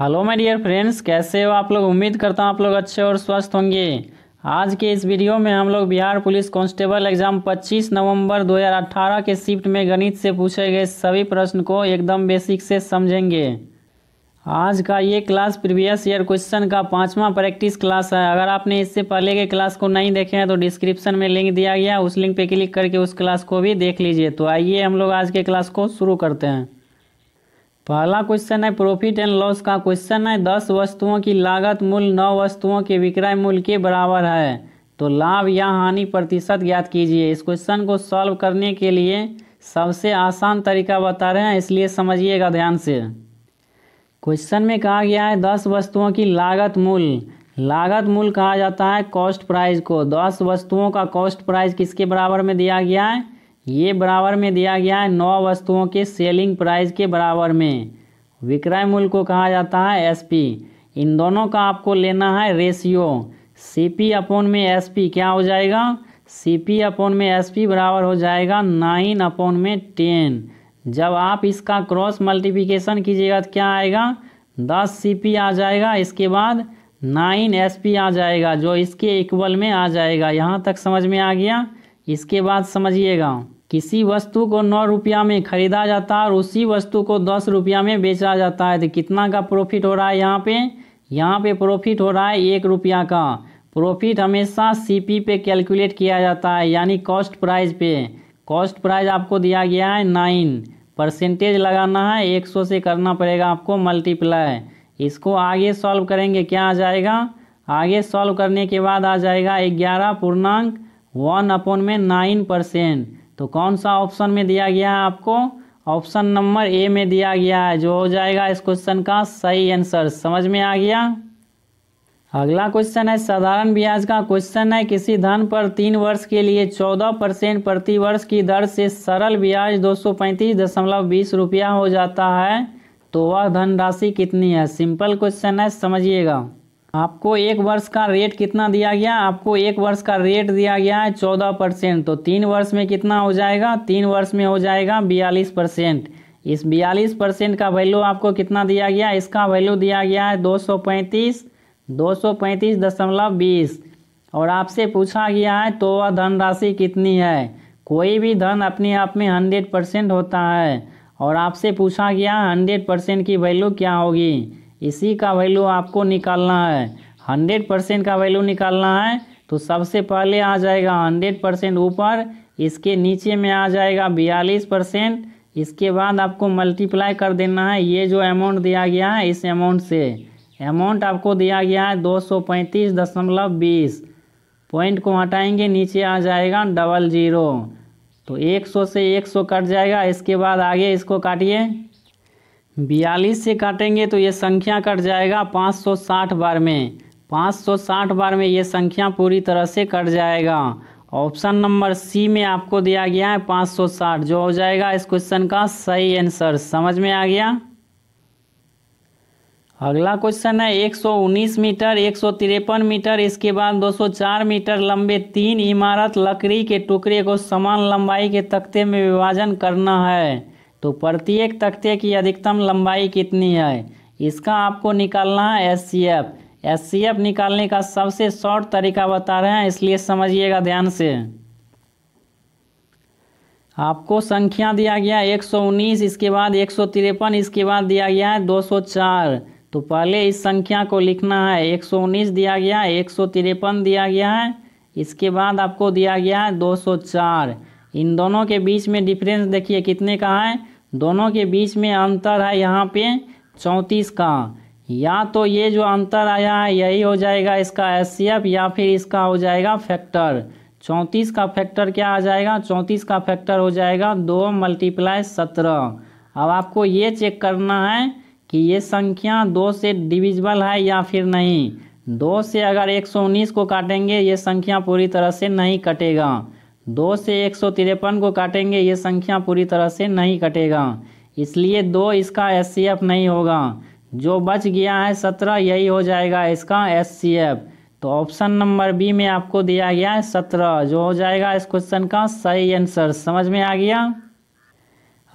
hello my dear friends कैसे हो आप लोग उम्मीद करता हूँ आप लोग अच्छे और स्वस्थ होंगे आज के इस वीडियो में हम लोग बिहार पुलिस कांस्टेबल एग्जाम 25 नवंबर 2018 के शिफ्ट में गणित से पूछे गए सभी प्रश्न को एकदम बेसिक से समझेंगे आज का ये क्लास प्रीवियस ईयर क्वेश्चन का पाँचवा प्रैक्टिस क्लास है अगर आपने इससे पहले के क्लास को नहीं देखे हैं तो डिस्क्रिप्शन में लिंक दिया गया उस लिंक पर क्लिक करके उस क्लास को भी देख लीजिए तो आइए हम लोग आज के क्लास को शुरू करते हैं पहला क्वेश्चन है प्रॉफिट एंड लॉस का क्वेश्चन है दस वस्तुओं की लागत मूल्य नौ वस्तुओं के विक्रय मूल्य के बराबर है तो लाभ या हानि प्रतिशत ज्ञात कीजिए इस क्वेश्चन को सॉल्व करने के लिए सबसे आसान तरीका बता रहे हैं इसलिए समझिएगा ध्यान से क्वेश्चन में कहा गया है दस वस्तुओं की लागत मूल्य लागत मूल्य कहा जाता है कॉस्ट प्राइस को दस वस्तुओं का कॉस्ट प्राइस किसके बराबर में दिया गया है ये बराबर में दिया गया है नौ वस्तुओं के सेलिंग प्राइस के बराबर में विक्रय मूल्य को कहा जाता है एसपी इन दोनों का आपको लेना है रेशियो सी पी अपोन में एस पी क्या हो जाएगा सी पी अपोन में एस पी बराबर हो जाएगा नाइन अपोन में टेन जब आप इसका क्रॉस मल्टीप्लिकेशन कीजिएगा तो क्या आएगा दस सी पी आ जाएगा इसके बाद नाइन एस पी आ जाएगा जो इसके इक्वल में आ जाएगा यहाँ तक समझ में आ गया इसके बाद समझिएगा किसी वस्तु को नौ रुपया में खरीदा जाता है और उसी वस्तु को दस रुपया में बेचा जाता है तो कितना का प्रॉफिट हो रहा है यहाँ पे यहाँ पे प्रॉफिट हो रहा है एक रुपया का प्रॉफिट हमेशा सीपी पे कैलकुलेट किया जाता है यानी कॉस्ट प्राइस पे कॉस्ट प्राइस आपको दिया गया है नाइन परसेंटेज लगाना है एक सौ से करना पड़ेगा आपको मल्टीप्लाई इसको आगे सॉल्व करेंगे क्या आ जाएगा आगे सॉल्व करने के बाद आ जाएगा ग्यारह पूर्णांक वन अपॉन में नाइन परसेंट तो कौन सा ऑप्शन में दिया गया है आपको ऑप्शन नंबर ए में दिया गया है जो हो जाएगा इस क्वेश्चन का सही आंसर समझ में आ गया अगला क्वेश्चन है साधारण ब्याज का क्वेश्चन है किसी धन पर तीन वर्ष के लिए चौदह परसेंट प्रति वर्ष की दर से सरल ब्याज दो सौ पैंतीस दशमलव बीस रुपया हो जाता है तो वह धनराशि कितनी है सिंपल क्वेश्चन है समझिएगा आपको एक वर्ष का रेट कितना दिया गया आपको एक वर्ष का रेट दिया गया है चौदह परसेंट तो तीन वर्ष में कितना हो जाएगा तीन वर्ष में हो जाएगा बयालीस परसेंट इस बयालीस परसेंट का वैल्यू आपको कितना दिया गया इसका वैल्यू दिया गया है दो सौ पैंतीस दो सौ पैंतीस दशमलव बीस और आपसे पूछा गया है तो वह धनराशि कितनी है कोई भी धन अपने आप में हंड्रेड परसेंट होता है और आपसे पूछा गया हंड्रेड परसेंट की वैल्यू क्या होगी इसी का वैल्यू आपको निकालना है हंड्रेड परसेंट का वैल्यू निकालना है तो सबसे पहले आ जाएगा हंड्रेड परसेंट ऊपर इसके नीचे में आ जाएगा बयालीस परसेंट इसके बाद आपको मल्टीप्लाई कर देना है ये जो अमाउंट दिया गया है इस अमाउंट से अमाउंट आपको दिया गया है दो सौ पैंतीस दशमलव बीस पॉइंट को हटाएंगे नीचे आ जाएगा डबल जीरो तो एक सौ से एक सौ कट जाएगा इसके बाद आगे इसको काटिए बयालीस से काटेंगे तो ये संख्या कट जाएगा 560 बार में 560 बार में ये संख्या पूरी तरह से कट जाएगा ऑप्शन नंबर सी में आपको दिया गया है 560 जो हो जाएगा इस क्वेश्चन का सही आंसर समझ में आ गया अगला क्वेश्चन है 119 मीटर एक मीटर इसके बाद 204 मीटर लंबे तीन इमारत लकड़ी के टुकड़े को समान लंबाई के तख्ते में विभाजन करना है तो प्रत्येक तख्ते की अधिकतम लंबाई कितनी है इसका आपको निकालना है S C F S C F निकालने का सबसे शॉर्ट तरीका बता रहे हैं इसलिए समझिएगा ध्यान से आपको संख्या दिया गया 119 इसके बाद एक इसके बाद दिया गया है 204 तो पहले इस संख्या को लिखना है 119 दिया गया है एक दिया गया है इसके बाद आपको दिया गया है 204 इन दोनों के बीच में डिफरेंस देखिए कितने का है दोनों के बीच में अंतर है यहाँ पे चौंतीस का या तो ये जो अंतर आया है यही हो जाएगा इसका एस या फिर इसका हो जाएगा फैक्टर चौंतीस का फैक्टर क्या आ जाएगा चौंतीस का फैक्टर हो जाएगा दो मल्टीप्लाई सत्रह अब आपको ये चेक करना है कि ये संख्या दो से डिविजिबल है या फिर नहीं दो से अगर उन्नीस को काटेंगे ये संख्या पूरी तरह से नहीं कटेगा दो से एक सौ तिरपन को काटेंगे ये संख्या पूरी तरह से नहीं कटेगा इसलिए दो इसका एस नहीं होगा जो बच गया है सत्रह यही हो जाएगा इसका एस तो ऑप्शन नंबर बी में आपको दिया गया है सत्रह जो हो जाएगा इस क्वेश्चन का सही आंसर समझ में आ गया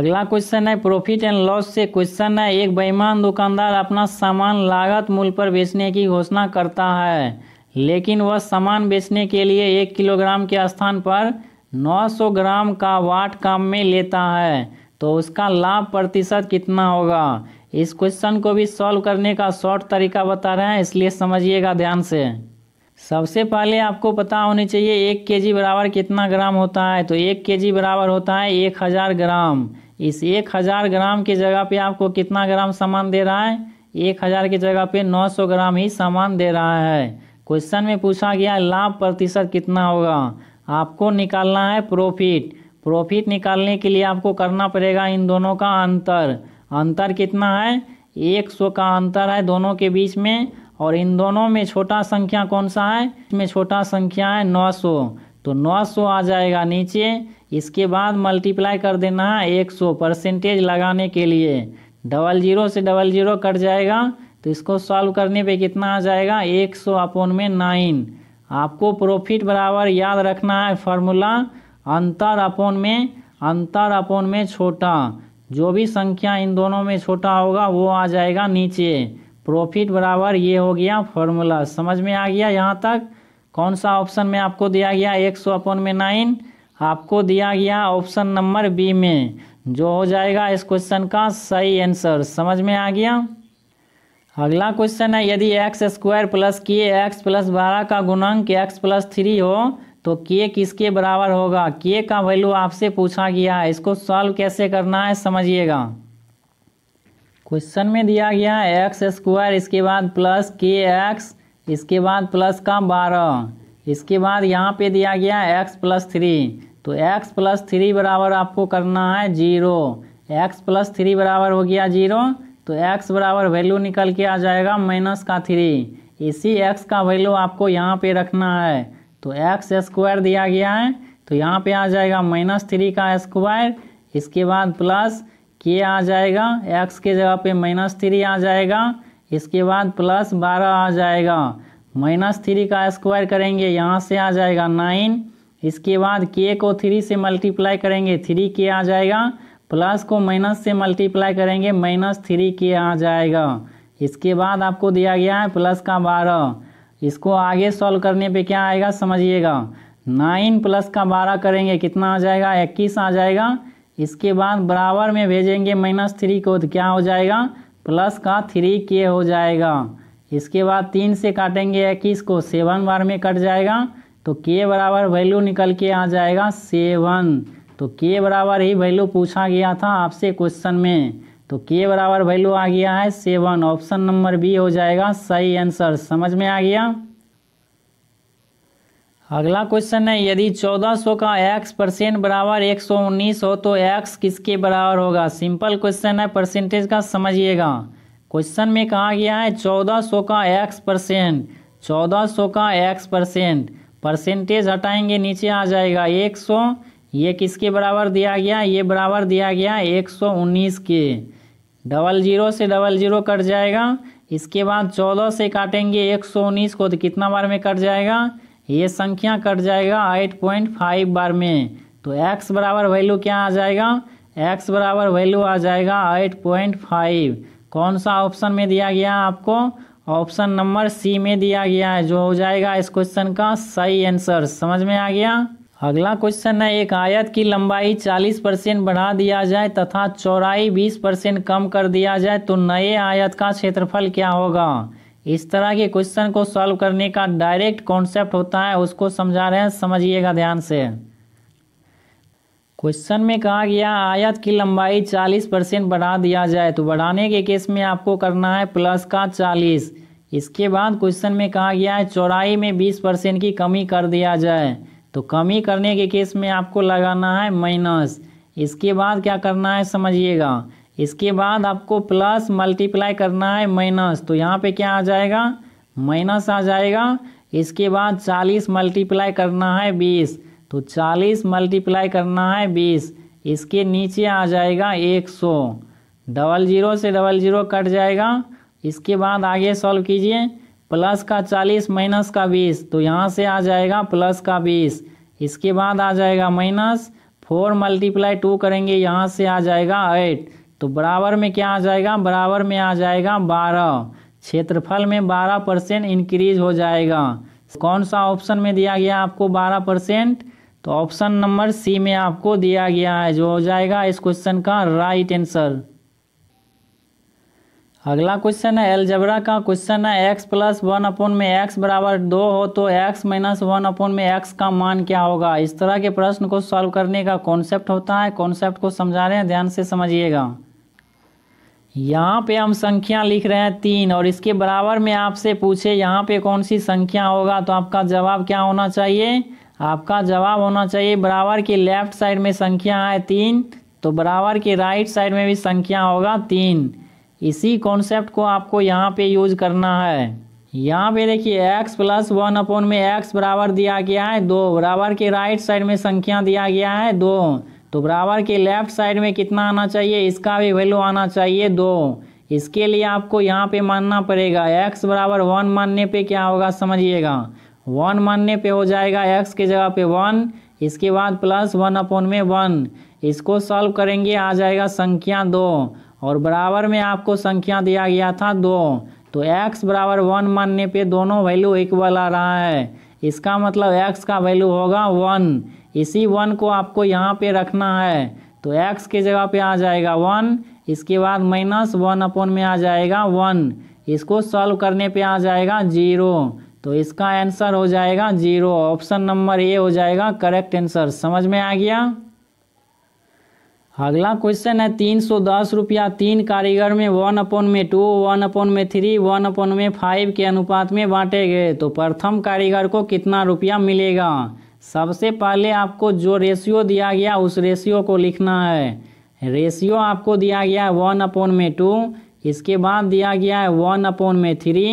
अगला क्वेश्चन है प्रॉफिट एंड लॉस से क्वेश्चन है एक बेईमान दुकानदार अपना सामान लागत मूल्य पर बेचने की घोषणा करता है लेकिन वह सामान बेचने के लिए एक किलोग्राम के स्थान पर 900 ग्राम का वाट काम में लेता है तो उसका लाभ प्रतिशत कितना होगा इस क्वेश्चन को भी सॉल्व करने का शॉर्ट तरीका बता रहे हैं इसलिए समझिएगा ध्यान से सबसे पहले आपको पता होनी चाहिए एक के जी बराबर कितना ग्राम होता है तो एक के जी बराबर होता है एक हज़ार ग्राम इस एक हज़ार ग्राम की जगह पे आपको कितना ग्राम सामान दे रहा है एक हज़ार की जगह पे नौ सौ ग्राम ही सामान दे रहा है क्वेश्चन में पूछा गया लाभ प्रतिशत कितना होगा आपको निकालना है प्रॉफिट प्रॉफिट निकालने के लिए आपको करना पड़ेगा इन दोनों का अंतर अंतर कितना है एक सौ का अंतर है दोनों के बीच में और इन दोनों में छोटा संख्या कौन सा है इसमें छोटा संख्या है नौ सौ तो नौ सौ आ जाएगा नीचे इसके बाद मल्टीप्लाई कर देना है एक सौ परसेंटेज लगाने के लिए डबल जीरो से डबल जीरो कट जाएगा तो इसको सॉल्व करने पे कितना आ जाएगा एक सौ अपोन में नाइन आपको प्रॉफिट बराबर याद रखना है फॉर्मूला अंतर अपोन में अंतर अपोन में छोटा जो भी संख्या इन दोनों में छोटा होगा वो आ जाएगा नीचे प्रॉफिट बराबर ये हो गया फॉर्मूला समझ में आ गया यहाँ तक कौन सा ऑप्शन में आपको दिया गया एक सौ अपन में नाइन आपको दिया गया ऑप्शन नंबर बी में जो हो जाएगा इस क्वेश्चन का सही आंसर समझ में आ गया अगला क्वेश्चन है यदि x square plus k x plus बारह का गुणांक एक्स प्लस थ्री हो तो के किसके बराबर होगा के का वैल्यू आपसे पूछा गया है इसको सॉल्व कैसे करना है समझिएगा क्वेश्चन में दिया गया है एक्स स्क्वायर इसके बाद प्लस के एक्स इसके बाद प्लस का बारह इसके बाद यहाँ पे दिया गया है एक्स प्लस थ्री तो एक्स प्लस थ्री बराबर आपको करना है जीरो एक्स प्लस थ्री बराबर हो गया जीरो तो x बराबर वैल्यू निकल के आ जाएगा माइनस का थ्री इसी x का वैल्यू आपको यहाँ पे रखना है तो एक्स स्क्वायर दिया गया है तो यहाँ पे आ जाएगा माइनस थ्री का स्क्वायर इसके बाद प्लस के आ जाएगा एक्स के जगह पे माइनस थ्री आ जाएगा इसके बाद प्लस बारह आ जाएगा माइनस थ्री का स्क्वायर करेंगे यहाँ से आ जाएगा नाइन इसके बाद के को थ्री से मल्टीप्लाई करेंगे थ्री के आ जाएगा प्लस को माइनस से मल्टीप्लाई करेंगे माइनस थ्री के आ जाएगा इसके बाद आपको दिया गया है प्लस का बारह इसको आगे सॉल्व करने पे क्या आएगा समझिएगा नाइन प्लस का बारह करेंगे कितना आ जाएगा इक्कीस आ जाएगा इसके बाद बराबर में भेजेंगे माइनस थ्री को तो क्या हो जाएगा प्लस का थ्री के हो जाएगा इसके बाद तीन से काटेंगे इक्कीस को सेवन बार में कट जाएगा तो के बराबर वैल्यू निकल के आ जाएगा सेवन तो के बराबर ही वैल्यू पूछा गया था आपसे क्वेश्चन में तो के बराबर वैल्यू आ गया है सेवन ऑप्शन नंबर बी हो जाएगा सही आंसर समझ में आ गया अगला क्वेश्चन है यदि 1400 का x परसेंट बराबर 119 हो तो x किसके बराबर होगा सिंपल क्वेश्चन है परसेंटेज का समझिएगा क्वेश्चन में कहा गया है 1400 का x परसेंट 1400 का x परसेंट परसेंटेज हटाएंगे नीचे आ जाएगा ये किसके बराबर दिया गया ये बराबर दिया गया 119 के डबल जीरो से डबल जीरो कट जाएगा इसके बाद 14 से काटेंगे 119 को तो कितना बार में कट जाएगा ये संख्या कट जाएगा 8.5 बार में तो x बराबर वैल्यू क्या आ जाएगा x बराबर वैल्यू आ जाएगा 8.5 कौन सा ऑप्शन में दिया गया आपको ऑप्शन नंबर सी में दिया गया है जो हो जाएगा इस क्वेश्चन का सही आंसर समझ में आ गया अगला क्वेश्चन है एक आयत की लंबाई 40 परसेंट बढ़ा दिया जाए तथा चौड़ाई 20 परसेंट कम कर दिया जाए तो नए आयत का क्षेत्रफल क्या होगा इस तरह के क्वेश्चन को सॉल्व करने का डायरेक्ट कॉन्सेप्ट होता है उसको समझा रहे हैं समझिएगा ध्यान से क्वेश्चन में कहा गया आयत की लंबाई 40 परसेंट बढ़ा दिया जाए तो बढ़ाने के केस में आपको करना है प्लस का 40 इसके बाद क्वेश्चन में कहा गया है चौड़ाई में 20 परसेंट की कमी कर दिया जाए तो कमी करने के केस में आपको लगाना है माइनस इसके बाद क्या करना है समझिएगा इसके बाद आपको प्लस मल्टीप्लाई करना है माइनस तो यहाँ पे क्या आ जाएगा माइनस आ जाएगा इसके बाद चालीस मल्टीप्लाई करना है बीस तो चालीस मल्टीप्लाई करना है बीस इसके नीचे आ जाएगा एक सौ डबल ज़ीरो से डबल ज़ीरो कट जाएगा इसके बाद आगे सॉल्व कीजिए प्लस का चालीस माइनस का बीस तो यहाँ से आ जाएगा प्लस का बीस इसके बाद आ जाएगा माइनस फोर मल्टीप्लाई टू करेंगे यहाँ से आ जाएगा एट तो बराबर में क्या आ जाएगा बराबर में आ जाएगा बारह क्षेत्रफल में बारह परसेंट इंक्रीज हो जाएगा कौन सा ऑप्शन में दिया गया आपको बारह परसेंट तो ऑप्शन नंबर सी में आपको दिया गया है जो हो जाएगा इस क्वेश्चन का राइट आंसर अगला क्वेश्चन है एलजबरा का क्वेश्चन है एक्स प्लस वन अपन में एक्स बराबर दो हो तो एक्स माइनस वन अपन में एक्स का मान क्या होगा इस तरह के प्रश्न को सॉल्व करने का कॉन्सेप्ट होता है कॉन्सेप्ट को समझा रहे हैं ध्यान से समझिएगा यहाँ पे हम संख्या लिख रहे हैं तीन और इसके बराबर में आपसे पूछे यहाँ पे कौन सी संख्या होगा तो आपका जवाब क्या होना चाहिए आपका जवाब होना चाहिए बराबर के लेफ्ट साइड में संख्या है तीन तो बराबर के राइट साइड में भी संख्या होगा तीन इसी कॉन्सेप्ट को आपको यहाँ पे यूज करना है यहाँ पे देखिए x प्लस वन अपॉन में x बराबर दिया गया है दो बराबर के राइट साइड में संख्या दिया गया है दो तो बराबर के लेफ्ट साइड में कितना आना चाहिए इसका भी वैल्यू आना चाहिए दो इसके लिए आपको यहाँ पे मानना पड़ेगा x बराबर वन मानने पे क्या होगा समझिएगा वन मानने पे हो जाएगा x के जगह पे वन इसके बाद प्लस वन अपॉन में वन इसको सॉल्व करेंगे आ जाएगा संख्या दो और बराबर में आपको संख्या दिया गया था दो तो x बराबर वन मानने पे दोनों वैल्यू इक्वल आ रहा है इसका मतलब x का वैल्यू होगा वन इसी वन को आपको यहाँ पे रखना है तो x के जगह पे आ जाएगा वन इसके बाद माइनस वन अपन में आ जाएगा वन इसको सॉल्व करने पे आ जाएगा जीरो तो इसका आंसर हो जाएगा जीरो ऑप्शन नंबर ए हो जाएगा करेक्ट आंसर समझ में आ गया अगला क्वेश्चन है तीन सौ दस रुपया तीन कारीगर में वन अपॉन में टू वन अपॉन में थ्री वन अपॉन में फाइव के अनुपात में बांटे गए तो प्रथम कारीगर को कितना रुपया मिलेगा सबसे पहले आपको जो रेशियो दिया गया उस रेशियो को लिखना है रेशियो आपको दिया गया है वन अपॉन में टू इसके बाद दिया गया है वन अपॉन में थ्री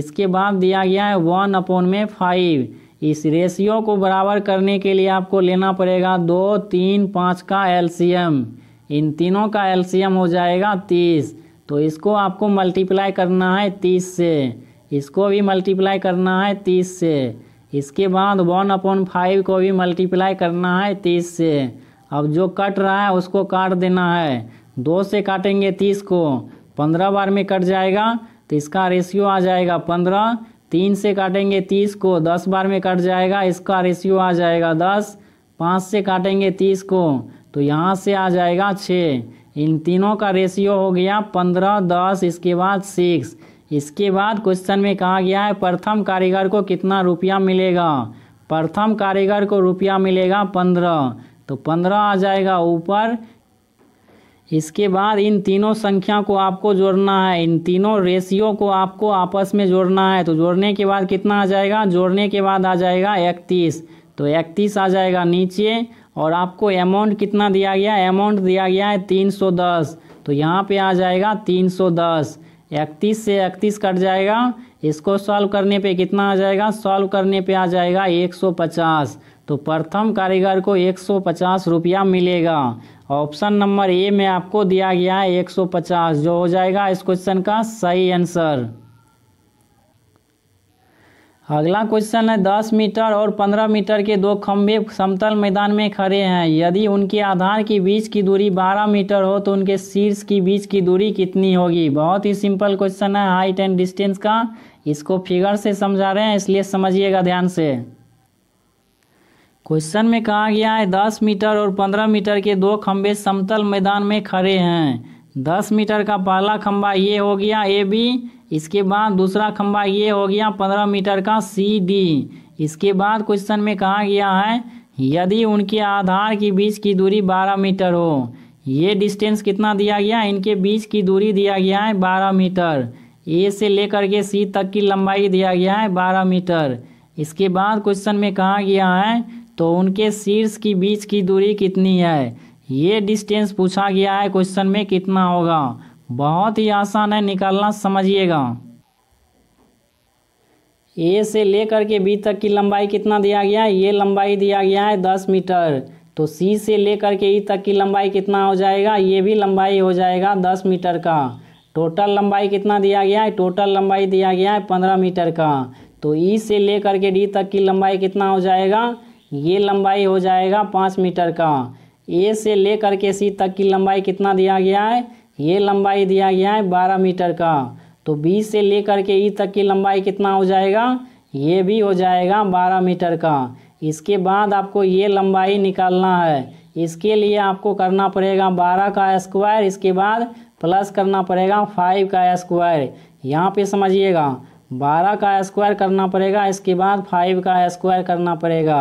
इसके बाद दिया गया है वन अपॉन में फाइव इस रेशियो को बराबर करने के लिए आपको लेना पड़ेगा दो तीन पाँच का एलसीएम इन तीनों का एलसीएम हो जाएगा तीस तो इसको आपको मल्टीप्लाई करना है तीस से इसको भी मल्टीप्लाई करना है तीस से इसके बाद वन अपॉन फाइव को भी मल्टीप्लाई करना है तीस से अब जो कट रहा है उसको काट देना है दो से काटेंगे तीस को पंद्रह बार में कट जाएगा तो इसका रेशियो आ जाएगा पंद्रह तीन से काटेंगे तीस को दस बार में कट जाएगा इसका रेशियो आ जाएगा दस पाँच से काटेंगे तीस को तो यहाँ से आ जाएगा छः इन तीनों का रेशियो हो गया पंद्रह दस इसके बाद सिक्स इसके बाद क्वेश्चन में कहा गया है प्रथम कारीगर को कितना रुपया मिलेगा प्रथम कारीगर को रुपया मिलेगा पंद्रह तो पंद्रह आ जाएगा ऊपर इसके बाद इन तीनों संख्या को आपको जोड़ना है इन तीनों रेशियो को आपको आपस में जोड़ना है तो जोड़ने के बाद कितना आ जाएगा जोड़ने के बाद आ जाएगा इकतीस तो इकतीस आ जाएगा नीचे और आपको अमाउंट कितना दिया गया है अमाउंट दिया गया है तीन सौ दस तो यहाँ पे आ जाएगा तीन सौ दस इकतीस से इकतीस कट जाएगा इसको सॉल्व करने पे कितना आ जाएगा सॉल्व करने पे आ जाएगा एक सौ पचास तो प्रथम कारीगर को पचास रुपया मिलेगा ऑप्शन नंबर ए में आपको दिया गया है पचास जो हो जाएगा इस क्वेश्चन का सही आंसर अगला क्वेश्चन है दस मीटर और पंद्रह मीटर के दो खंभे समतल मैदान में खड़े हैं यदि उनके आधार के बीच की दूरी बारह मीटर हो तो उनके शीर्ष की बीच की दूरी कितनी होगी बहुत ही सिंपल क्वेश्चन है हाइट एंड डिस्टेंस का इसको फिगर से समझा रहे हैं इसलिए समझिएगा ध्यान से क्वेश्चन में कहा गया है दस मीटर और पंद्रह मीटर के दो खंभे समतल मैदान में खड़े हैं दस मीटर का पहला खंभा ये हो गया ए बी इसके बाद दूसरा खंभा ये हो गया पंद्रह मीटर का सी डी इसके बाद क्वेश्चन में कहा गया है यदि उनके आधार के बीच की दूरी बारह मीटर हो ये डिस्टेंस कितना दिया गया इनके बीच की दूरी दिया गया है बारह मीटर ए से लेकर के सी तक की लंबाई दिया गया है बारह मीटर इसके बाद क्वेश्चन में कहा गया है तो उनके शीर्ष की बीच की दूरी कितनी है ये डिस्टेंस पूछा गया है क्वेश्चन में कितना होगा बहुत ही आसान है निकालना समझिएगा ए से लेकर के बी तक की लंबाई कितना दिया गया है ये लंबाई दिया गया है दस मीटर तो सी से लेकर के ई e तक की लंबाई कितना हो जाएगा ये भी लंबाई हो जाएगा दस मीटर का टोटल लंबाई कितना दिया गया है टोटल लंबाई दिया गया है पंद्रह मीटर का तो ई e से लेकर के डी तक की लंबाई कितना हो जाएगा ये लंबाई हो जाएगा पाँच मीटर का ए से लेकर के सी तक की लंबाई कितना दिया गया है ये लंबाई दिया गया है बारह मीटर का तो बी से लेकर के ई तक की लंबाई कितना हो जाएगा ये भी हो जाएगा बारह मीटर का इसके बाद आपको ये लंबाई निकालना है इसके लिए आपको करना पड़ेगा बारह का स्क्वायर इसके बाद प्लस करना पड़ेगा फाइव का स्क्वायर यहाँ पे समझिएगा बारह का स्क्वायर करना पड़ेगा इसके बाद फाइव का स्क्वायर करना पड़ेगा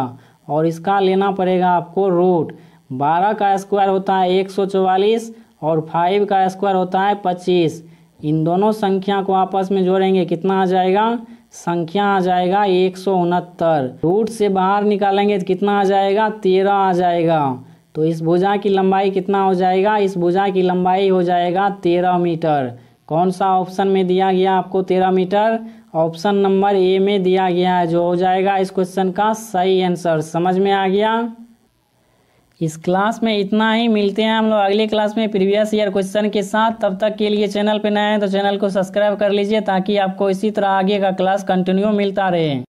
और इसका लेना पड़ेगा आपको रूट बारह का स्क्वायर होता है एक सौ चौवालीस और फाइव का स्क्वायर होता है पच्चीस इन दोनों संख्या को आपस में जोड़ेंगे कितना आ जाएगा संख्या आ जाएगा एक सौ उनहत्तर रूट से बाहर निकालेंगे तो कितना आ जाएगा तेरह आ जाएगा तो इस भुजा की लंबाई कितना हो जाएगा इस भुजा की लंबाई हो जाएगा तेरह मीटर कौन सा ऑप्शन में दिया गया आपको तेरह मीटर ऑप्शन नंबर ए में दिया गया है जो हो जाएगा इस क्वेश्चन का सही आंसर समझ में आ गया इस क्लास में इतना ही मिलते हैं हम लोग अगले क्लास में प्रीवियस ईयर क्वेश्चन के साथ तब तक के लिए चैनल पर नए हैं तो चैनल को सब्सक्राइब कर लीजिए ताकि आपको इसी तरह आगे का क्लास कंटिन्यू मिलता रहे